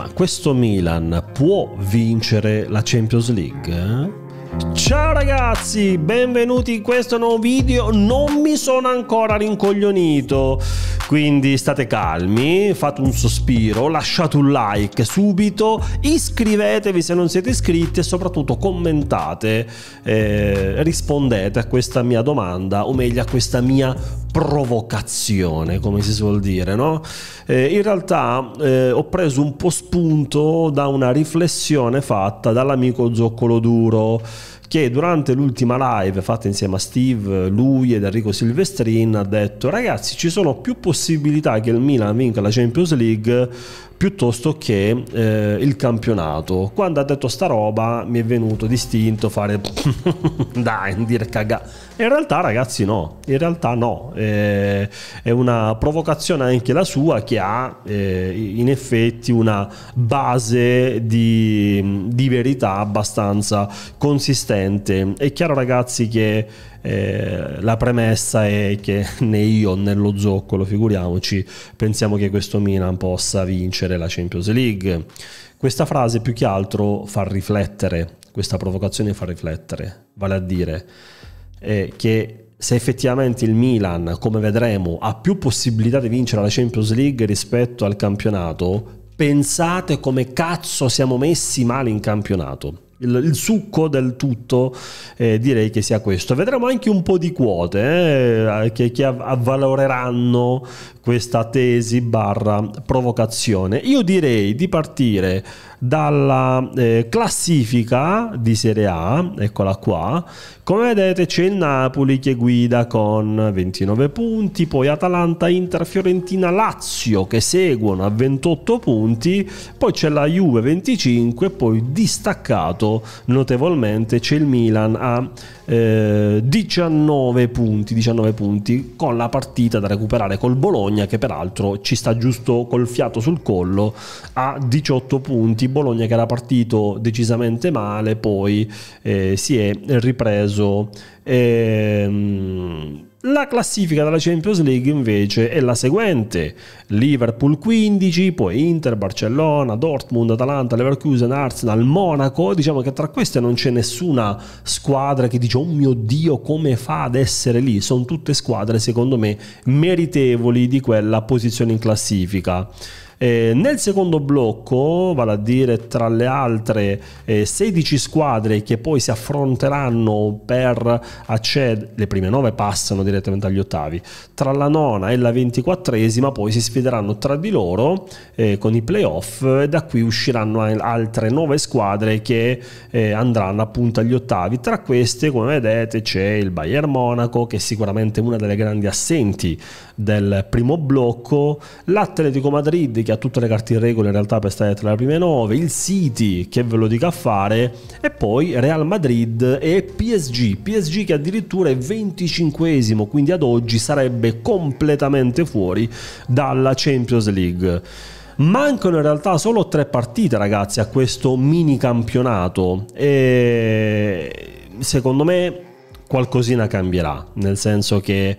Ma questo Milan può vincere la Champions League? Ciao ragazzi, benvenuti in questo nuovo video. Non mi sono ancora rincoglionito, quindi state calmi, fate un sospiro, lasciate un like subito, iscrivetevi se non siete iscritti e soprattutto commentate, eh, rispondete a questa mia domanda, o meglio a questa mia provocazione, come si suol dire, no? Eh, in realtà eh, ho preso un po' spunto da una riflessione fatta dall'amico Zoccolo Duro che durante l'ultima live fatta insieme a Steve, lui ed Enrico Silvestrin ha detto ragazzi ci sono più possibilità che il Milan vinca la Champions League piuttosto che eh, il campionato. Quando ha detto sta roba mi è venuto distinto fare dai, dire cagà. In realtà ragazzi no, in realtà no, eh, è una provocazione anche la sua che ha eh, in effetti una base di, di verità abbastanza consistente. È chiaro ragazzi che eh, la premessa è che né io né lo zoccolo, figuriamoci, pensiamo che questo Milan possa vincere la Champions League. Questa frase più che altro fa riflettere, questa provocazione fa riflettere, vale a dire eh, che se effettivamente il Milan, come vedremo, ha più possibilità di vincere la Champions League rispetto al campionato, pensate come cazzo siamo messi male in campionato il, il, succo del tutto eh, direi che sia questo. Vedremo anche un po' di quote eh, che, che, avvaloreranno questa tesi barra provocazione. Io direi di partire dalla eh, classifica di Serie A, eccola qua. Come vedete c'è il Napoli che guida con 29 punti, poi Atalanta, Inter, Fiorentina, Lazio che seguono a 28 punti, poi c'è la Juve 25, poi distaccato notevolmente c'è il Milan a eh, 19, punti, 19 punti con la partita da recuperare col Bologna che peraltro ci sta giusto col fiato sul collo a 18 punti. Bologna che era partito decisamente male, poi eh, si è ripreso. Ehm, la classifica della Champions League invece è la seguente, Liverpool 15, poi Inter, Barcellona, Dortmund, Atalanta, Leverkusen, Arsenal, Monaco, diciamo che tra queste non c'è nessuna squadra che dice oh mio Dio come fa ad essere lì, sono tutte squadre secondo me meritevoli di quella posizione in classifica. Eh, nel secondo blocco, vale a dire tra le altre eh, 16 squadre che poi si affronteranno per accedere, le prime 9 passano direttamente agli ottavi, tra la nona e la ventiquattresima poi si sfideranno tra di loro eh, con i playoff e da qui usciranno altre 9 squadre che eh, andranno appunto agli ottavi. Tra queste, come vedete, c'è il Bayern Monaco che è sicuramente una delle grandi assenti del primo blocco, l'Atletico Madrid che che ha tutte le carte in regola in realtà per stare tra le prime 9, il City che ve lo dica a fare e poi Real Madrid e PSG, PSG che addirittura è 25esimo, quindi ad oggi sarebbe completamente fuori dalla Champions League. Mancano in realtà solo tre partite ragazzi a questo mini campionato e secondo me qualcosina cambierà, nel senso che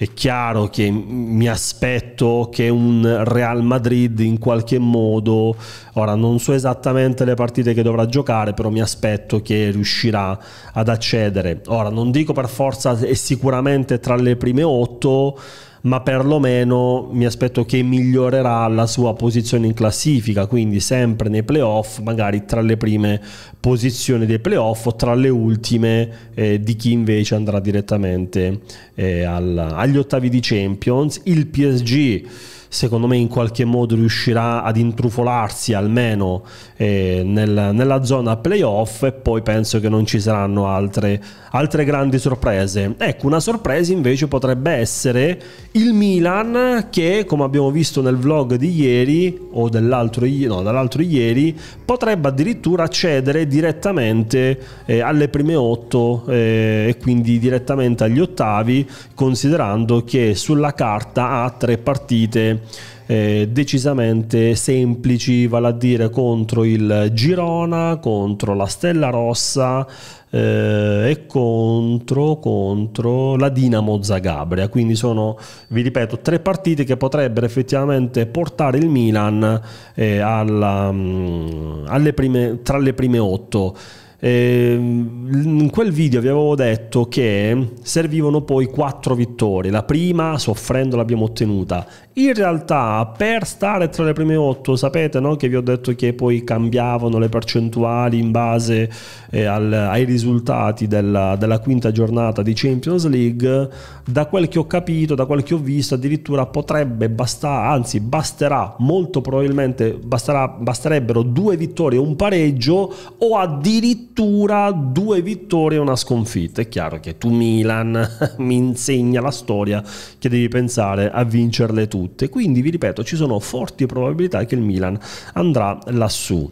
è chiaro che mi aspetto che un Real Madrid in qualche modo, ora non so esattamente le partite che dovrà giocare, però mi aspetto che riuscirà ad accedere. Ora non dico per forza e sicuramente tra le prime otto, ma perlomeno mi aspetto che migliorerà la sua posizione in classifica, quindi sempre nei playoff, magari tra le prime posizioni dei playoff o tra le ultime eh, di chi invece andrà direttamente eh, al, agli ottavi di Champions. Il PSG secondo me in qualche modo riuscirà ad intrufolarsi almeno eh, nel, nella zona playoff e poi penso che non ci saranno altre, altre grandi sorprese. Ecco, una sorpresa invece potrebbe essere il Milan che come abbiamo visto nel vlog di ieri o dell'altro, no, dell'altro ieri potrebbe addirittura accedere direttamente eh, alle prime 8 eh, e quindi direttamente agli ottavi considerando che sulla carta ha tre partite eh, decisamente semplici, vale a dire contro il Girona, contro la Stella Rossa eh, e contro, contro, la Dinamo Zagabria. Quindi sono, vi ripeto, tre partite che potrebbero effettivamente portare il Milan eh, alla, mm, prime, tra le prime otto. Ehm, in quel video vi avevo detto che servivano poi quattro vittorie. La prima, soffrendo, l'abbiamo ottenuta, in realtà per stare tra le prime otto, sapete no, che vi ho detto che poi cambiavano le percentuali in base eh, al, ai risultati della, della, quinta giornata di Champions League. Da quel che ho capito, da quel che ho visto, addirittura potrebbe bastare, anzi basterà molto probabilmente, basterà, basterebbero due vittorie e un pareggio o addirittura due vittorie e una sconfitta. È chiaro che tu Milan mi insegna la storia che devi pensare a vincerle tutte tutte, quindi vi ripeto ci sono forti probabilità che il Milan andrà lassù.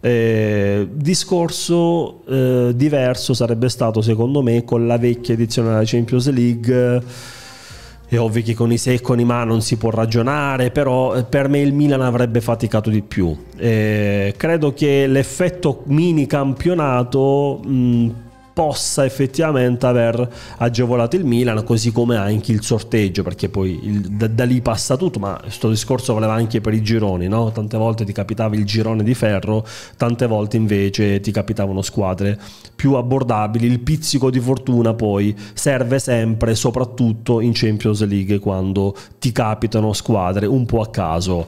Eh, discorso eh, diverso sarebbe stato secondo me con la vecchia edizione della Champions League. È ovvio che con i se e con i ma non si può ragionare, però eh, per me il Milan avrebbe faticato di più. Eh, credo che l'effetto mini campionato... Mh, possa effettivamente aver agevolato il Milan, così come anche il sorteggio, perché poi il, da, da, lì passa tutto, ma questo discorso valeva anche per i gironi, no? tante volte ti capitava il girone di ferro, tante volte invece ti capitavano squadre più abbordabili, il pizzico di fortuna poi serve sempre, soprattutto in Champions League, quando ti capitano squadre un po' a caso.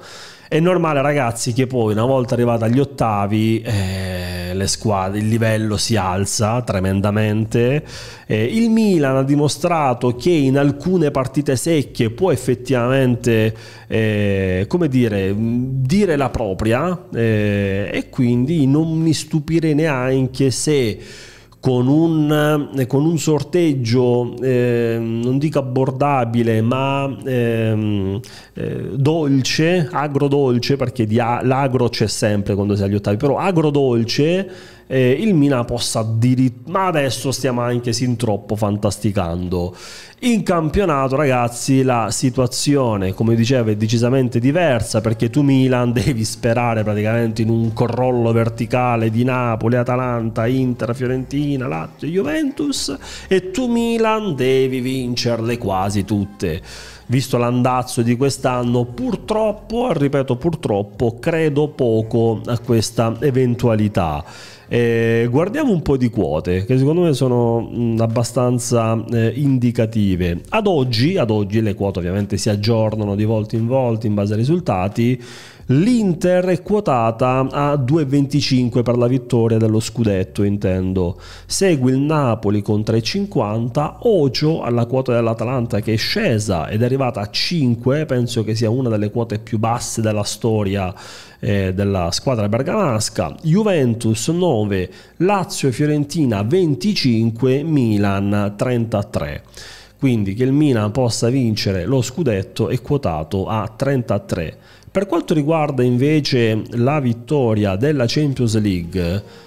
È normale ragazzi che poi una volta arrivati agli ottavi eh, le squadre, il livello si alza tremendamente. Eh, il Milan ha dimostrato che in alcune partite secche può effettivamente eh, come dire, dire la propria eh, e quindi non mi stupirei neanche se con un, eh, con un sorteggio, eh, non dico abbordabile, ma ehm, eh, dolce, agrodolce, perché di, l'agro c'è sempre quando sei agli ottavi, però agrodolce eh, il Milan possa addirittura... Ma adesso stiamo anche sin troppo fantasticando. In campionato, ragazzi, la situazione, come dicevo, è decisamente diversa perché tu Milan devi sperare praticamente in un crollo verticale di Napoli, Atalanta, Inter, Fiorentina, Lazio, Juventus e tu Milan devi vincerle quasi tutte visto l'andazzo di quest'anno, purtroppo, eh, ripeto purtroppo, credo poco a questa eventualità. Eh, guardiamo un po' di quote che secondo me sono mh, abbastanza eh, indicative. Ad oggi, ad oggi le quote ovviamente si aggiornano di volta in volta in base ai risultati. L'Inter è quotata a 2,25 per la vittoria dello scudetto, intendo. Segue il Napoli con 3,50, Ocio alla quota dell'Atalanta che è scesa ed è arrivata a 5, penso che sia una delle quote più basse della storia eh, della squadra bergamasca. Juventus 9, Lazio e Fiorentina 25, Milan 33 quindi che il Milan possa vincere lo scudetto è quotato a 33. Per quanto riguarda invece la vittoria della Champions League,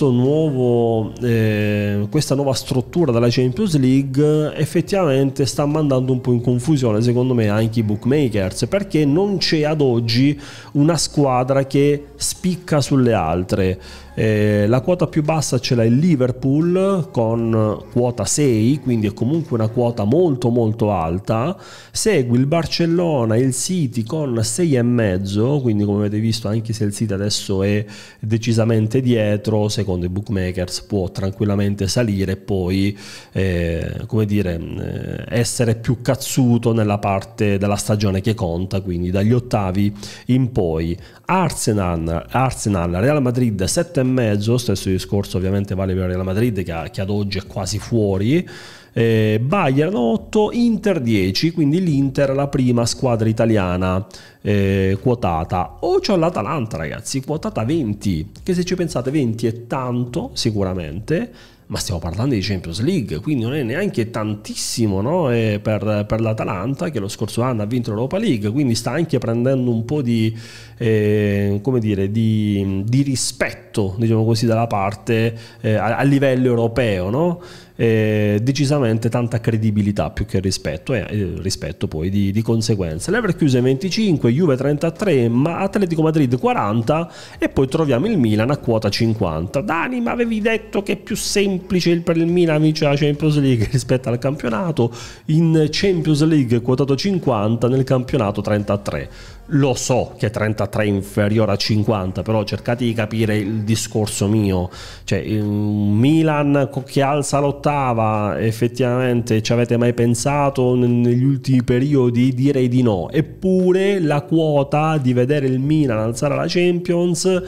nuovo, eh, questa nuova struttura della Champions League effettivamente sta mandando un po' in confusione secondo me anche i bookmakers perché non c'è ad oggi una squadra che spicca sulle altre. Eh, la quota più bassa ce l'ha il Liverpool con quota 6, quindi è comunque una quota molto molto alta. Segui il Barcellona e il City con 6,5, quindi come avete visto anche se il City adesso è decisamente dietro, secondo i bookmakers può tranquillamente salire e poi eh, come dire, eh, essere più cazzuto nella parte della stagione che conta, quindi dagli ottavi in poi. Arsenal, Arsenal Real Madrid 7,5 mezzo, stesso discorso ovviamente vale per la Madrid che, che ad oggi è quasi fuori, eh, Bayern 8, Inter 10, quindi l'Inter la prima squadra italiana eh, quotata. O c'è l'Atalanta ragazzi, quotata 20, che se ci pensate 20 è tanto sicuramente, ma stiamo parlando di Champions League, quindi non è neanche tantissimo no? per, per, l'Atalanta che lo scorso anno ha vinto l'Europa League, quindi sta anche prendendo un po' di, eh, dire, di, di rispetto diciamo così, dalla parte eh, a, a, livello europeo. No? Eh, decisamente tanta credibilità più che rispetto e eh, eh, rispetto poi di, di conseguenza Leverkusen 25, Juve 33 ma Atletico Madrid 40 e poi troviamo il Milan a quota 50 Dani ma avevi detto che più 6 semplice per il Milan vince la Champions League rispetto al campionato, in Champions League quotato 50, nel campionato 33. Lo so che 33 è inferiore a 50, però cercate di capire il discorso mio. Cioè, Milan che alza l'ottava, effettivamente ci avete mai pensato negli ultimi periodi? Direi di no. Eppure la quota di vedere il Milan alzare la Champions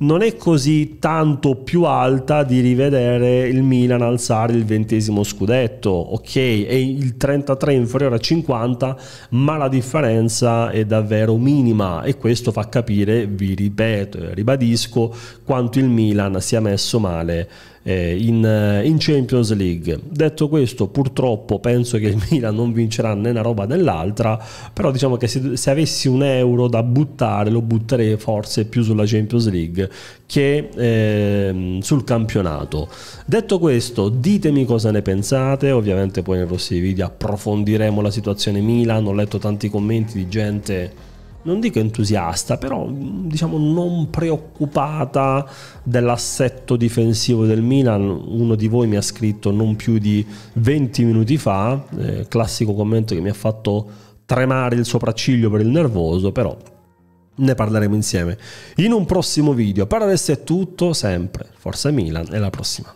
non è così tanto più alta di rivedere il Milan alzare il ventesimo scudetto, ok? È il 33 inferiore a 50, ma la differenza è davvero minima e questo fa capire, vi ripeto e ribadisco, quanto il Milan sia messo male eh, in, eh, in, Champions League. Detto questo, purtroppo penso che il Milan non vincerà né una roba né l'altra, però diciamo che se, se avessi un euro da buttare lo butterei forse più sulla Champions League che eh, sul campionato. Detto questo, ditemi cosa ne pensate, ovviamente poi nei prossimi video approfondiremo la situazione Milan, ho letto tanti commenti di gente non dico entusiasta, però diciamo non preoccupata dell'assetto difensivo del Milan. Uno di voi mi ha scritto non più di 20 minuti fa, eh, classico commento che mi ha fatto tremare il sopracciglio per il nervoso, però ne parleremo insieme in un prossimo video. Per adesso è tutto, sempre forse Milan e alla prossima.